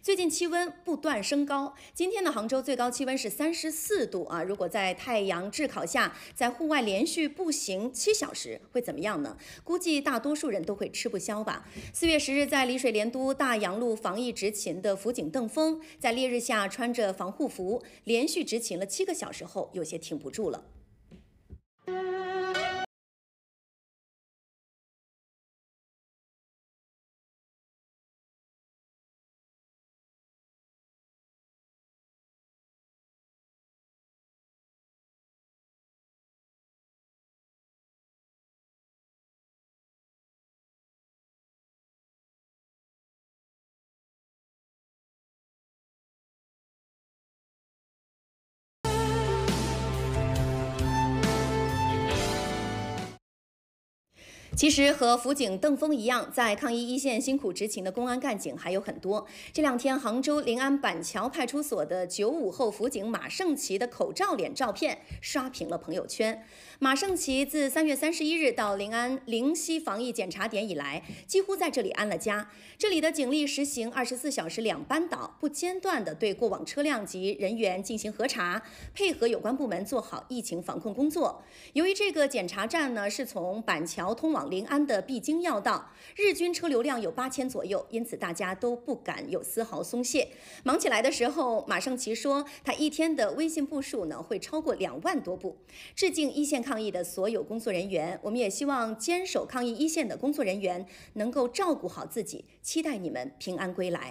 最近气温不断升高，今天的杭州最高气温是三十四度啊！如果在太阳炙烤下，在户外连续步行七小时会怎么样呢？估计大多数人都会吃不消吧。四月十日，在丽水莲都大洋路防疫执勤的辅警邓峰，在烈日下穿着防护服，连续执勤了七个小时后，有些挺不住了。其实和辅警邓峰一样，在抗疫一线辛苦执勤的公安干警还有很多。这两天，杭州临安板桥派出所的九五后辅警马胜奇的口罩脸照片刷屏了朋友圈。马胜奇自三月三十一日到临安灵溪防疫检查点以来，几乎在这里安了家。这里的警力实行二十四小时两班倒，不间断地对过往车辆及人员进行核查，配合有关部门做好疫情防控工作。由于这个检查站呢，是从板桥通往。往临安的必经要道，日均车流量有八千左右，因此大家都不敢有丝毫松懈。忙起来的时候，马胜奇说，他一天的微信步数呢会超过两万多步。致敬一线抗疫的所有工作人员，我们也希望坚守抗疫一线的工作人员能够照顾好自己，期待你们平安归来。